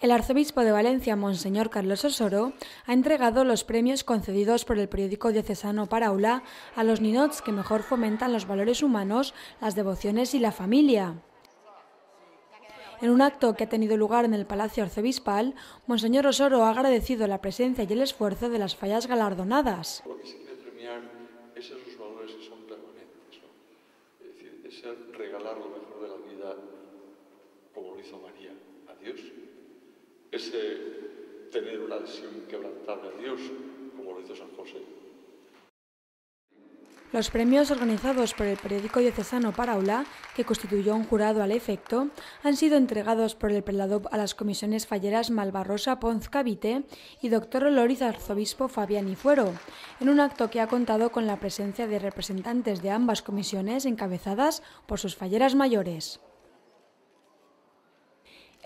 El arzobispo de Valencia, Monseñor Carlos Osoro, ha entregado los premios concedidos por el periódico diocesano Paraula a los ninots que mejor fomentan los valores humanos, las devociones y la familia. En un acto que ha tenido lugar en el Palacio Arzobispal, Monseñor Osoro ha agradecido la presencia y el esfuerzo de las fallas galardonadas. se quiere premiar esos valores que son permanentes, es decir, es regalar lo mejor de la vida tener una Dios, como lo San José. Los premios organizados por el periódico diocesano Paraula, que constituyó un jurado al efecto, han sido entregados por el prelado a las comisiones falleras Malvarrosa Ponz Cavite y doctor Loriz arzobispo Fabián Ifuero, en un acto que ha contado con la presencia de representantes de ambas comisiones encabezadas por sus falleras mayores.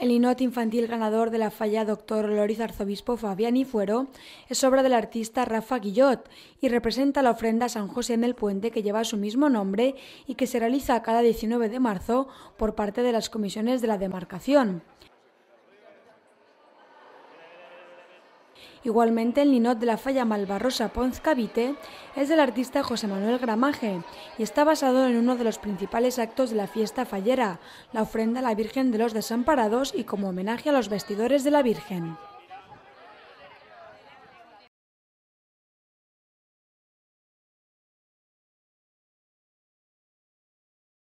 El Inote infantil ganador de la falla Doctor Loris Arzobispo Fabiani Fuero es obra del artista Rafa Guillot y representa la ofrenda a San José en el Puente que lleva su mismo nombre y que se realiza cada 19 de marzo por parte de las comisiones de la demarcación. Igualmente, el ninot de la falla malvarrosa Cavite es del artista José Manuel Gramaje y está basado en uno de los principales actos de la fiesta fallera, la ofrenda a la Virgen de los Desamparados y como homenaje a los vestidores de la Virgen.